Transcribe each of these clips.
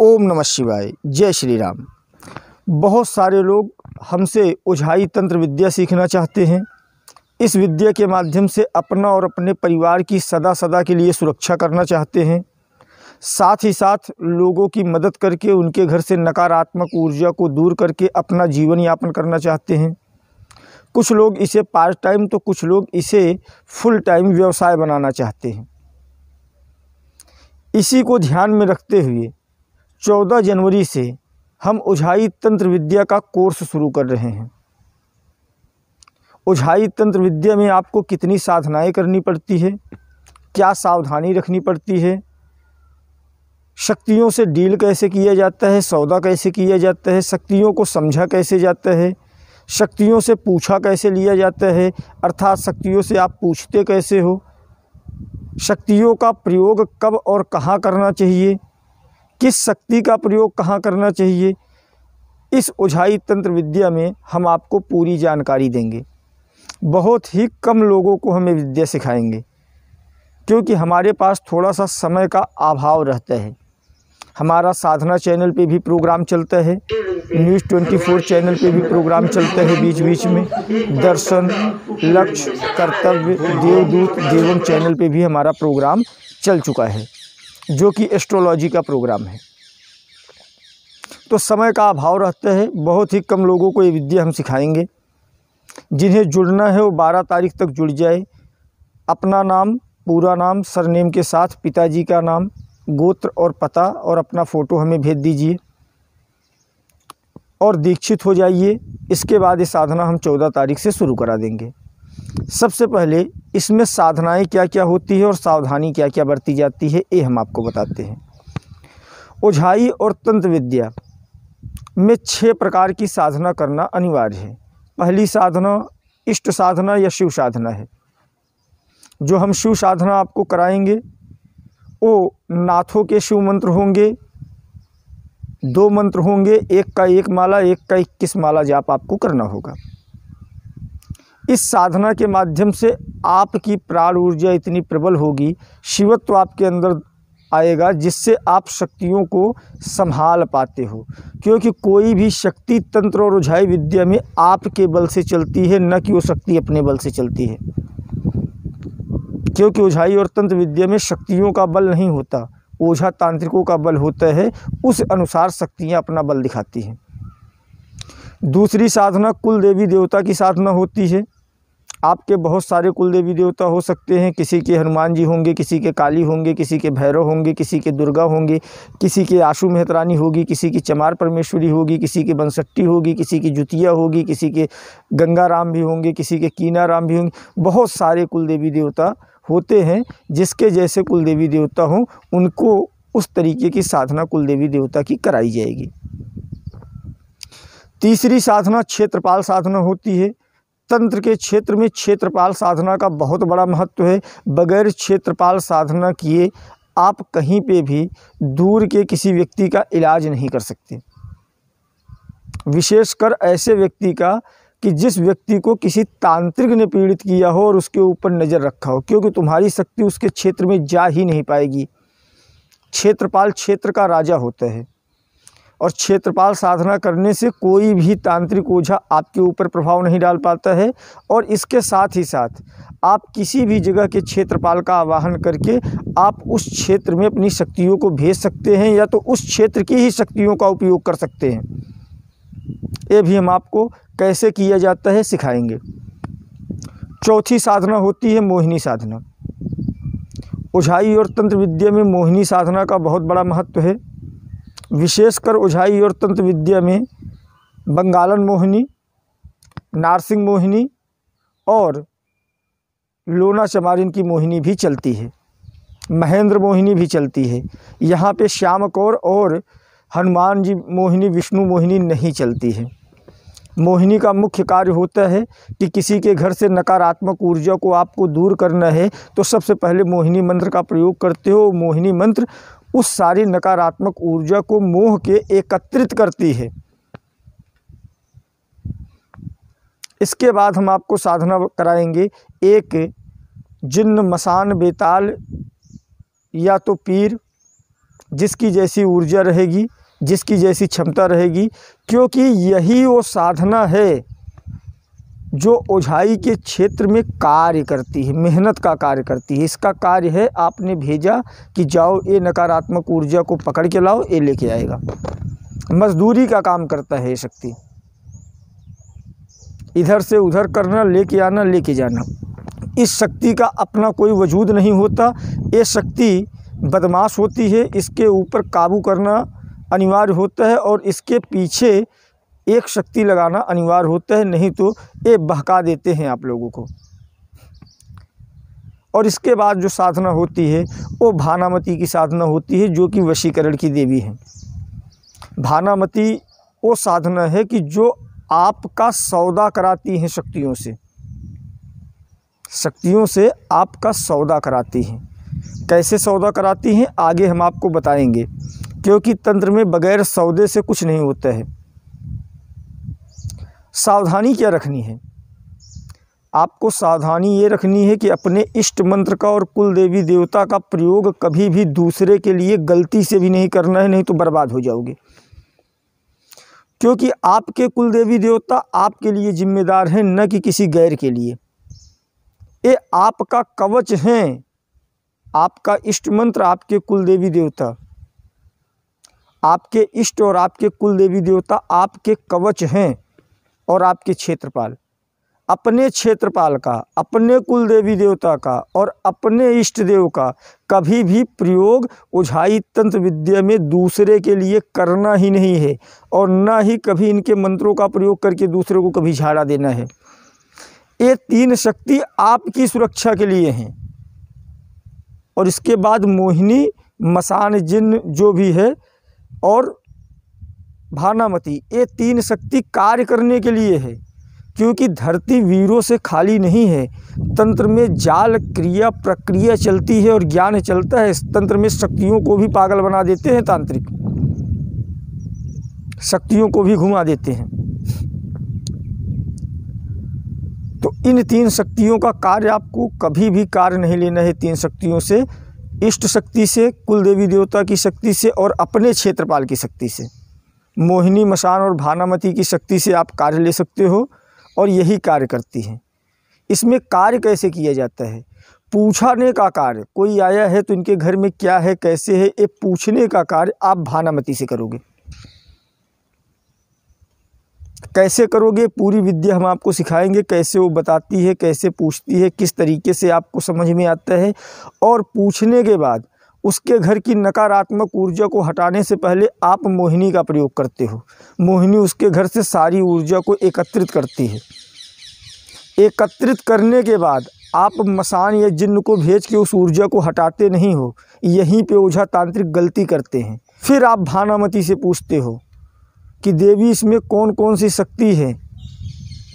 ओम नमः शिवाय जय श्री राम बहुत सारे लोग हमसे उझाई तंत्र विद्या सीखना चाहते हैं इस विद्या के माध्यम से अपना और अपने परिवार की सदा सदा के लिए सुरक्षा करना चाहते हैं साथ ही साथ लोगों की मदद करके उनके घर से नकारात्मक ऊर्जा को दूर करके अपना जीवन यापन करना चाहते हैं कुछ लोग इसे पार्ट टाइम तो कुछ लोग इसे फुल टाइम व्यवसाय बनाना चाहते हैं इसी को ध्यान में रखते हुए 14 जनवरी से हम उझाई तंत्र विद्या का कोर्स शुरू कर रहे हैं उझाई तंत्र विद्या में आपको कितनी साधनाएं करनी पड़ती है क्या सावधानी रखनी पड़ती है शक्तियों से डील कैसे किया जाता है सौदा कैसे किया जाता है शक्तियों को समझा कैसे जाता है शक्तियों से पूछा कैसे लिया जाता है अर्थात शक्तियों से आप पूछते कैसे हो शक्तियों का प्रयोग कब और कहाँ करना चाहिए किस शक्ति का प्रयोग कहाँ करना चाहिए इस उझाई तंत्र विद्या में हम आपको पूरी जानकारी देंगे बहुत ही कम लोगों को हमें विद्या सिखाएंगे क्योंकि हमारे पास थोड़ा सा समय का अभाव रहता है हमारा साधना चैनल पे भी प्रोग्राम चलता है न्यूज़ 24 चैनल पे भी प्रोग्राम चलता है बीच बीच में दर्शन लक्ष्य कर्तव्य देवदूत देवम चैनल पे भी हमारा प्रोग्राम चल चुका है जो कि एस्ट्रोलॉजी का प्रोग्राम है तो समय का अभाव रहता है बहुत ही कम लोगों को ये विद्या हम सिखाएंगे जिन्हें जुड़ना है वो बारह तारीख तक जुड़ जाए अपना नाम पूरा नाम सरनेम के साथ पिताजी का नाम गोत्र और पता और अपना फ़ोटो हमें भेज दीजिए और दीक्षित हो जाइए इसके बाद ये साधना हम चौदह तारीख से शुरू करा देंगे सबसे पहले इसमें साधनाएं क्या क्या होती है और सावधानी क्या क्या बरती जाती है ये हम आपको बताते हैं ओझाई और तंत्र विद्या में छः प्रकार की साधना करना अनिवार्य है पहली साधना इष्ट साधना या शिव साधना है जो हम शिव साधना आपको कराएंगे वो नाथों के शिव मंत्र होंगे दो मंत्र होंगे एक का एक माला एक का इक्कीस माला जाप आपको करना होगा इस साधना के माध्यम से आपकी प्राण ऊर्जा इतनी प्रबल होगी शिवत्व आपके अंदर आएगा जिससे आप शक्तियों को संभाल पाते हो क्योंकि कोई भी शक्ति तंत्र और रुझाई विद्या में आपके बल से चलती है न कि वो शक्ति अपने बल से चलती है क्योंकि ओझाई और तंत्र विद्या में शक्तियों का बल नहीं होता ओझा तांत्रिकों का बल होता है उस अनुसार शक्तियाँ अपना बल दिखाती हैं दूसरी साधना कुल देवी देवता की साधना होती है आपके बहुत सारे कुल देवी देवता हो सकते हैं किसी के हनुमान जी होंगे किसी के काली होंगे किसी के भैरव होंगे किसी के दुर्गा होंगे किसी के आशु मेहतरानी होगी किसी की चमार परमेश्वरी होगी किसी की बनसट्टी होगी किसी की जुतिया होगी किसी के गंगा राम भी होंगे किसी के कीना राम भी होंगे बहुत सारे कुल देवी देवता होते हैं जिसके जैसे कुल देवी देवता हों उनको उस तरीके की साधना कुल देवी देवता की कराई जाएगी तीसरी साधना क्षेत्रपाल साधना होती है तंत्र के क्षेत्र में क्षेत्रपाल साधना का बहुत बड़ा महत्व है बगैर क्षेत्रपाल साधना किए आप कहीं पे भी दूर के किसी व्यक्ति का इलाज नहीं कर सकते विशेषकर ऐसे व्यक्ति का कि जिस व्यक्ति को किसी तांत्रिक ने पीड़ित किया हो और उसके ऊपर नज़र रखा हो क्योंकि तुम्हारी शक्ति उसके क्षेत्र में जा ही नहीं पाएगी क्षेत्रपाल क्षेत्र का राजा होता है और क्षेत्रपाल साधना करने से कोई भी तांत्रिक ओझा आपके ऊपर प्रभाव नहीं डाल पाता है और इसके साथ ही साथ आप किसी भी जगह के क्षेत्रपाल का आवाहन करके आप उस क्षेत्र में अपनी शक्तियों को भेज सकते हैं या तो उस क्षेत्र की ही शक्तियों का उपयोग कर सकते हैं ये भी हम आपको कैसे किया जाता है सिखाएंगे चौथी साधना होती है मोहिनी साधना उझाई और तंत्र विद्या में मोहिनी साधना का बहुत बड़ा महत्व है विशेषकर उझाई और तंत्र विद्या में बंगालन मोहिनी नारसिंह मोहिनी और लोना चमारिन की मोहिनी भी चलती है महेंद्र मोहिनी भी चलती है यहाँ पे श्याम कौर और हनुमान जी मोहिनी विष्णु मोहिनी नहीं चलती है मोहिनी का मुख्य कार्य होता है कि किसी के घर से नकारात्मक ऊर्जा को आपको दूर करना है तो सबसे पहले मोहिनी मंत्र का प्रयोग करते हो मोहिनी मंत्र उस सारी नकारात्मक ऊर्जा को मोह के एकत्रित करती है इसके बाद हम आपको साधना कराएंगे एक जिन्न मसान बेताल या तो पीर जिसकी जैसी ऊर्जा रहेगी जिसकी जैसी क्षमता रहेगी क्योंकि यही वो साधना है जो ओझाई के क्षेत्र में कार्य करती है मेहनत का कार्य करती है इसका कार्य है आपने भेजा कि जाओ ये नकारात्मक ऊर्जा को पकड़ के लाओ ये लेके आएगा मजदूरी का काम करता है ये शक्ति इधर से उधर करना लेके आना लेके जाना इस शक्ति का अपना कोई वजूद नहीं होता ये शक्ति बदमाश होती है इसके ऊपर काबू करना अनिवार्य होता है और इसके पीछे एक शक्ति लगाना अनिवार्य होता है नहीं तो ये बहका देते हैं आप लोगों को और इसके बाद जो साधना होती है वो भानामती की साधना होती है जो कि वशीकरण की देवी है भानामती वो साधना है कि जो आपका सौदा कराती हैं शक्तियों से शक्तियों से आपका सौदा कराती हैं कैसे सौदा कराती हैं आगे हम आपको बताएंगे क्योंकि तंत्र में बगैर सौदे से कुछ नहीं होता है सावधानी क्या रखनी है आपको सावधानी ये रखनी है कि अपने इष्ट मंत्र का और कुल देवी देवता का प्रयोग कभी भी दूसरे के लिए गलती से भी नहीं करना है नहीं तो बर्बाद हो जाओगे क्योंकि आपके कुल देवी देवता आपके लिए जिम्मेदार हैं न कि किसी गैर के लिए ये आपका कवच हैं आपका इष्ट मंत्र आपके कुल देवी देवता आपके इष्ट और आपके कुल देवी देवता आपके कवच हैं और आपके क्षेत्रपाल अपने क्षेत्रपाल का अपने कुल देवी देवता का और अपने इष्ट देव का कभी भी प्रयोग उझाई तंत्र विद्या में दूसरे के लिए करना ही नहीं है और ना ही कभी इनके मंत्रों का प्रयोग करके दूसरे को कभी झाड़ा देना है ये तीन शक्ति आपकी सुरक्षा के लिए हैं और इसके बाद मोहिनी मसान जिन जो भी है और भानामती ये तीन शक्ति कार्य करने के लिए है क्योंकि धरती वीरों से खाली नहीं है तंत्र में जाल क्रिया प्रक्रिया चलती है और ज्ञान चलता है इस तंत्र में शक्तियों को भी पागल बना देते हैं तांत्रिक शक्तियों को भी घुमा देते हैं तो इन तीन शक्तियों का कार्य आपको कभी भी कार्य नहीं लेना है तीन शक्तियों से इष्ट शक्ति से कुल देवी देवता की शक्ति से और अपने क्षेत्रपाल की शक्ति से मोहिनी मशान और भानामती की शक्ति से आप कार्य ले सकते हो और यही कार्य करती हैं इसमें कार्य कैसे किया जाता है पूछाने का कार्य कोई आया है तो इनके घर में क्या है कैसे है ये पूछने का कार्य आप भानामती से करोगे कैसे करोगे पूरी विद्या हम आपको सिखाएंगे कैसे वो बताती है कैसे पूछती है किस तरीके से आपको समझ में आता है और पूछने के बाद उसके घर की नकारात्मक ऊर्जा को हटाने से पहले आप मोहिनी का प्रयोग करते हो मोहिनी उसके घर से सारी ऊर्जा को एकत्रित करती है एकत्रित करने के बाद आप मसान या जिन्न को भेज के उस ऊर्जा को हटाते नहीं हो यहीं पे ओझा तांत्रिक गलती करते हैं फिर आप भानामती से पूछते हो कि देवी इसमें कौन कौन सी शक्ति है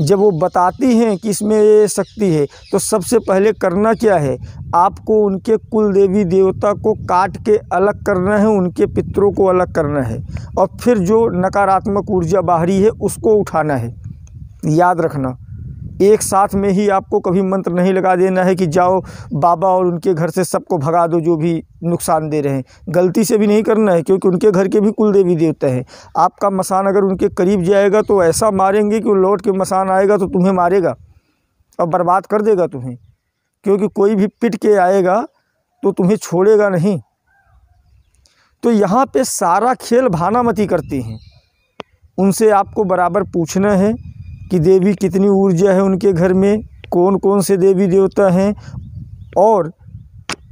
जब वो बताती हैं कि इसमें ये शक्ति है तो सबसे पहले करना क्या है आपको उनके कुल देवी देवता को काट के अलग करना है उनके पितरों को अलग करना है और फिर जो नकारात्मक ऊर्जा बाहरी है उसको उठाना है याद रखना एक साथ में ही आपको कभी मंत्र नहीं लगा देना है कि जाओ बाबा और उनके घर से सबको भगा दो जो भी नुकसान दे रहे हैं गलती से भी नहीं करना है क्योंकि उनके घर के भी कुल देवी देवता हैं आपका मसान अगर उनके करीब जाएगा तो ऐसा मारेंगे कि लौट के मसान आएगा तो तुम्हें मारेगा और बर्बाद कर देगा तुम्हें क्योंकि कोई भी पिट के आएगा तो तुम्हें छोड़ेगा नहीं तो यहाँ पे सारा खेल भानामती करते हैं उनसे आपको बराबर पूछना है कि देवी कितनी ऊर्जा है उनके घर में कौन कौन से देवी देवता हैं और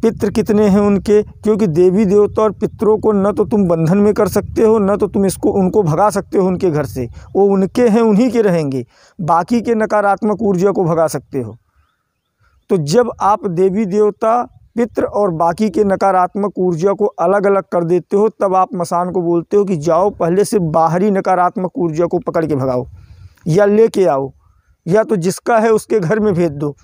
पित्र कितने हैं उनके क्योंकि देवी देवता और पितरों को न तो तुम बंधन में कर सकते हो न तो तुम इसको उनको भगा सकते हो उनके घर से वो उनके हैं उन्हीं के रहेंगे बाकी के नकारात्मक ऊर्जा को भगा सकते हो तो जब आप देवी देवता पित्र और बाकी के नकारात्मक ऊर्जा को अलग अलग कर देते हो तब आप मसान को बोलते हो कि जाओ पहले से बाहरी नकारात्मक ऊर्जा को पकड़ के भगाओ या लेके आओ या तो जिसका है उसके घर में भेज दो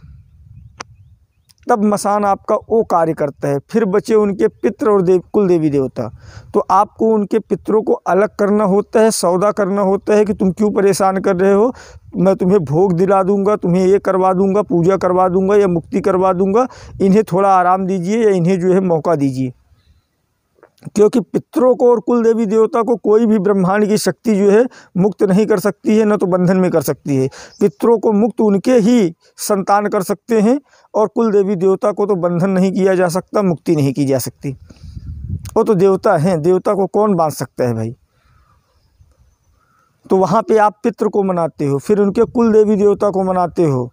तब मसान आपका वो कार्य करता है फिर बचे उनके पित्र और देव कुल देवी देवता तो आपको उनके पितरों को अलग करना होता है सौदा करना होता है कि तुम क्यों परेशान कर रहे हो मैं तुम्हें भोग दिला दूंगा तुम्हें ये करवा दूंगा पूजा करवा दूंगा या मुक्ति करवा दूंगा इन्हें थोड़ा आराम दीजिए या इन्हें जो है मौका दीजिए क्योंकि पितरों को और कुल देवी देवता को कोई भी ब्रह्मांड की शक्ति जो है मुक्त नहीं कर सकती है न तो बंधन में कर सकती है पितरों को मुक्त उनके ही संतान कर सकते हैं और कुल देवी देवता को तो बंधन नहीं किया जा सकता मुक्ति नहीं की जा सकती वो तो देवता हैं देवता को कौन बांध सकता है भाई तो वहाँ पे आप पितृ को मनाते हो फिर उनके कुल देवी देवता को मनाते हो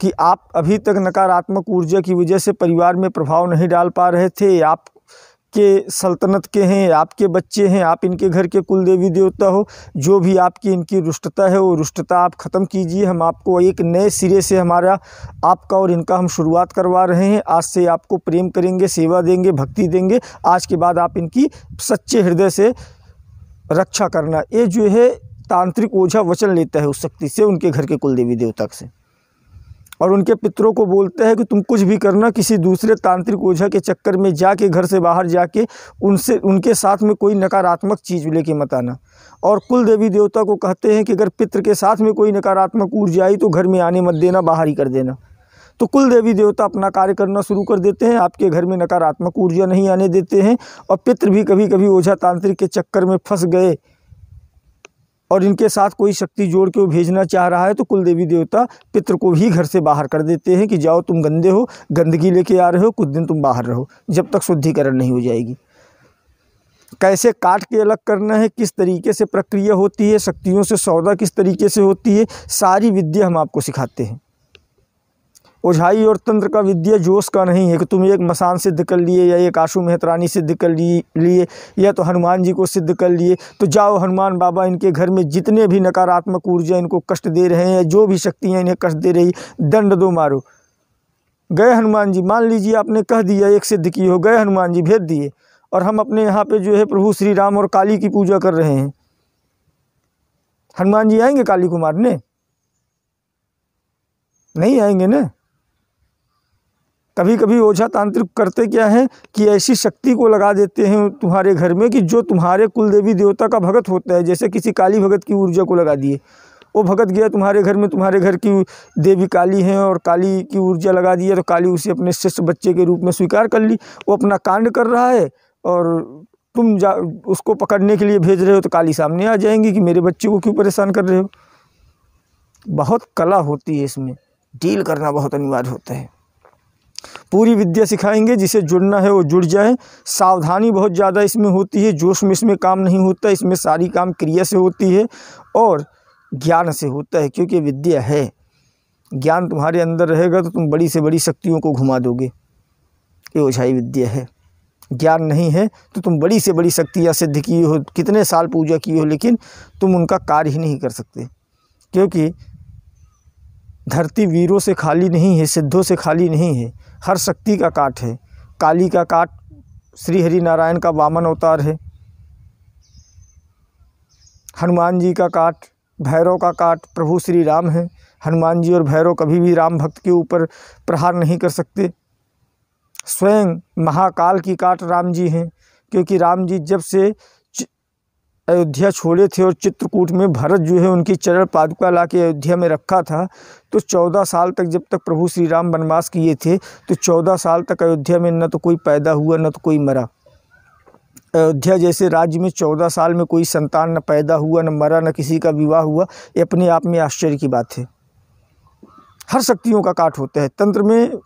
कि आप अभी तक नकारात्मक ऊर्जा की वजह से परिवार में प्रभाव नहीं डाल पा रहे थे आप के सल्तनत के हैं आपके बच्चे हैं आप इनके घर के कुल देवी देवता हो जो भी आपकी इनकी रुष्टता है वो रुष्टता आप ख़त्म कीजिए हम आपको एक नए सिरे से हमारा आपका और इनका हम शुरुआत करवा रहे हैं आज से आपको प्रेम करेंगे सेवा देंगे भक्ति देंगे आज के बाद आप इनकी सच्चे हृदय से रक्षा करना ये जो है तांत्रिक ओझा वचन लेता है उस शक्ति से उनके घर के कुल देवी देवता से और उनके पितरों को बोलते हैं कि तुम कुछ भी करना किसी दूसरे तांत्रिक ओझा के चक्कर में जाके घर से बाहर जाके उनसे उनके साथ में कोई नकारात्मक चीज़ लेके मत आना और कुल देवी देवता को कहते हैं कि अगर पितर के साथ में कोई नकारात्मक ऊर्जा आई तो घर में आने मत देना बाहर ही कर देना तो कुल देवी देवता अपना कार्य करना शुरू कर देते हैं आपके घर में नकारात्मक ऊर्जा नहीं आने देते हैं और पितृ भी कभी कभी ओझा तांत्रिक के चक्कर में फंस गए और इनके साथ कोई शक्ति जोड़ के वो भेजना चाह रहा है तो कुल देवी देवता पितृ को ही घर से बाहर कर देते हैं कि जाओ तुम गंदे हो गंदगी लेके आ रहे हो कुछ दिन तुम बाहर रहो जब तक शुद्धिकरण नहीं हो जाएगी कैसे काट के अलग करना है किस तरीके से प्रक्रिया होती है शक्तियों से सौदा किस तरीके से होती है सारी विद्या हम आपको सिखाते हैं ओझाई और तंत्र का विद्या जोश का नहीं है कि तुम एक मसान सिद्ध कर लिए या एक आशु मेहतरानी सिद्ध कर लिए या तो हनुमान जी को सिद्ध कर लिए तो जाओ हनुमान बाबा इनके घर में जितने भी नकारात्मक ऊर्जा इनको कष्ट दे रहे हैं या जो भी शक्तियाँ इन्हें कष्ट दे रही दंड दो मारो गए हनुमान जी मान लीजिए आपने कह दिया एक सिद्ध की हो गए हनुमान जी भेज दिए और हम अपने यहाँ पे जो है प्रभु श्री राम और काली की पूजा कर रहे हैं हनुमान जी आएंगे काली को मारने नहीं आएंगे ना कभी कभी ओझा तांत्रिक करते क्या हैं कि ऐसी शक्ति को लगा देते हैं तुम्हारे घर में कि जो तुम्हारे कुल देवी देवता का भगत होता है जैसे किसी काली भगत की ऊर्जा को लगा दिए वो भगत गया तुम्हारे घर में तुम्हारे घर की देवी काली हैं और काली की ऊर्जा लगा दी है तो काली उसे अपने शिष्य बच्चे के रूप में स्वीकार कर ली वो अपना कांड कर रहा है और तुम जा उसको पकड़ने के लिए भेज रहे हो तो काली सामने आ जाएंगी कि मेरे बच्चे को क्यों परेशान कर रहे हो बहुत कला होती है इसमें डील करना बहुत अनिवार्य होता है पूरी विद्या सिखाएंगे जिसे जुड़ना है वो जुड़ जाए सावधानी बहुत ज़्यादा इसमें होती है जोश में इसमें काम नहीं होता इसमें सारी काम क्रिया से होती है और ज्ञान से होता है क्योंकि विद्या है ज्ञान तुम्हारे अंदर रहेगा तो तुम बड़ी से बड़ी शक्तियों को घुमा दोगे ये ओझाई विद्या है ज्ञान नहीं है तो तुम बड़ी से बड़ी शक्तियाँ सिद्ध किए हो कितने साल पूजा किए हो लेकिन तुम उनका कार्य ही नहीं कर सकते क्योंकि धरती वीरों से खाली नहीं है सिद्धों से खाली नहीं है हर शक्ति का काट है काली का काट श्री हरि नारायण का वामन अवतार है हनुमान जी का काट भैरव का काट प्रभु श्री राम है हनुमान जी और भैरव कभी भी राम भक्त के ऊपर प्रहार नहीं कर सकते स्वयं महाकाल की काट राम जी हैं क्योंकि राम जी जब से अयोध्या छोड़े थे और चित्रकूट में भरत जो है उनकी चरण पादुका ला के अयोध्या में रखा था तो चौदह साल तक जब तक प्रभु श्री राम वनवास किए थे तो चौदह साल तक अयोध्या में न तो कोई पैदा हुआ न तो कोई मरा अयोध्या जैसे राज्य में चौदह साल में कोई संतान न पैदा हुआ न मरा न किसी का विवाह हुआ ये अपने आप में आश्चर्य की बात है हर शक्तियों का काट होता है तंत्र में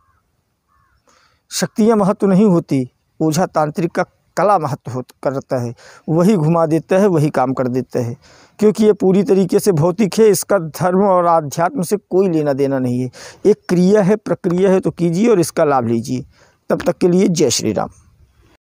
शक्तियाँ महत्व नहीं होती ओझा तांत्रिक का कला महत्व हो करता है वही घुमा देता है वही काम कर देता है क्योंकि ये पूरी तरीके से भौतिक है इसका धर्म और आध्यात्म से कोई लेना देना नहीं है एक क्रिया है प्रक्रिया है तो कीजिए और इसका लाभ लीजिए तब तक के लिए जय श्री राम